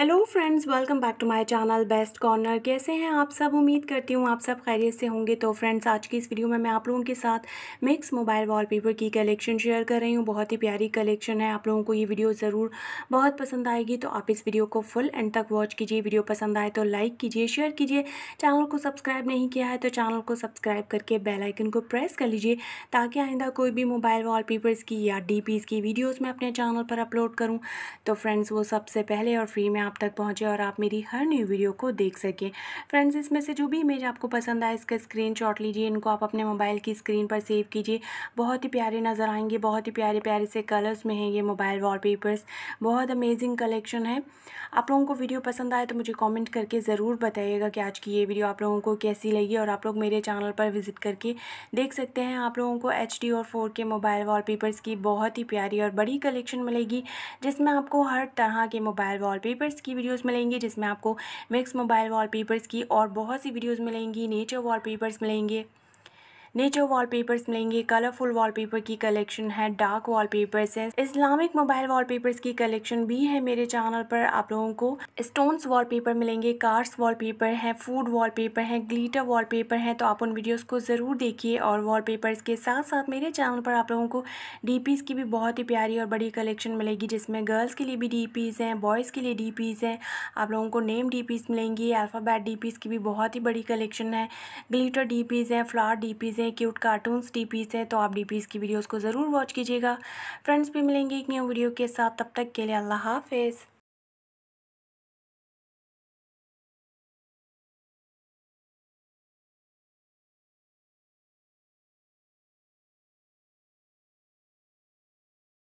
hello friends welcome back to my channel best corner कैसे हैं आप सब उम्मीद करती हूँ आप सब खैरियत से होंगे तो फ्रेंड्स आज की इस वीडियो में मैं आप लोगों के साथ मिक्स मोबाइल वॉलपेपर की कलेक्शन शेयर कर रही हूँ बहुत ही प्यारी कलेक्शन है आप लोगों को ये वीडियो ज़रूर बहुत पसंद आएगी तो आप इस वीडियो को फुल एंड तक वॉच कीजिए वीडियो पसंद आए तो लाइक कीजिए शेयर कीजिए चैनल को सब्सक्राइब नहीं किया है तो चैनल को सब्सक्राइब करके बेलाइकन को प्रेस कर लीजिए ताकि आइंदा कोई भी मोबाइल वाल की या डी की वीडियोज़ मैं अपने चैनल पर अपलोड करूँ तो फ्रेंड्स वो सबसे पहले और फ्री में आप तक पहुँचे और आप मेरी हर न्यू वीडियो को देख सकें फ्रेंड्स इसमें से जो भी इमेज आपको पसंद आए इसका स्क्रीन लीजिए इनको आप अपने मोबाइल की स्क्रीन पर सेव कीजिए बहुत ही प्यारे नज़र आएंगे बहुत ही प्यारे प्यारे से कलर्स में हैं ये मोबाइल वॉलपेपर्स बहुत अमेजिंग कलेक्शन है आप लोगों को वीडियो पसंद आए तो मुझे कमेंट करके ज़रूर बताइएगा कि आज की ये वीडियो आप लोगों को कैसी लगी और आप लोग मेरे चैनल पर विजिट करके देख सकते हैं आप लोगों को एच और फोर के मोबाइल वॉलपेपर्स की बहुत ही प्यारी और बड़ी कलेक्शन मिलेगी जिसमें आपको हर तरह के मोबाइल वॉलपेपर वॉलपेपर्स की वीडियोस मिलेंगी जिसमें आपको मिक्स मोबाइल वॉलपेपर्स की और बहुत सी वीडियोस मिलेंगी नेचर वॉलपेपर्स मिलेंगे नेचर वॉलपेपर्स मिलेंगे कलरफुल वॉलपेपर की कलेक्शन है डार्क वॉलपेपर्स है इस्लामिक मोबाइल वॉलपेपर्स की कलेक्शन भी है मेरे चैनल पर आप लोगों को स्टोन्स वॉलपेपर मिलेंगे कार्ड्स वॉलपेपर है फूड वॉलपेपर है ग्लीटर वॉलपेपर है तो आप उन वीडियोस को ज़रूर देखिए और वॉलपेपर्स के साथ साथ मेरे चैनल पर आप लोगों को डी की भी बहुत ही प्यारी और बड़ी कलेक्शन मिलेगी जिसमें गर्ल्स के लिए भी पीज हैं बॉयज़ के लिए पीज हैं आप लोगों को नेम डीपीज़ मिलेंगी डी पीज की भी बहुत ही बड़ी कलेक्शन है ग्लीटर डीपीज़ हैं फ्लावर डीपीज़ मूवीज़ हैं क्यूट कार्टून्स डी हैं तो आप डी की वीडियोज़ को ज़रूर वॉच कीजिएगा फ्रेंड्स भी मिलेंगे एक न्यू वीडियो के साथ तब तक के लिए अल्लाह हाफिज़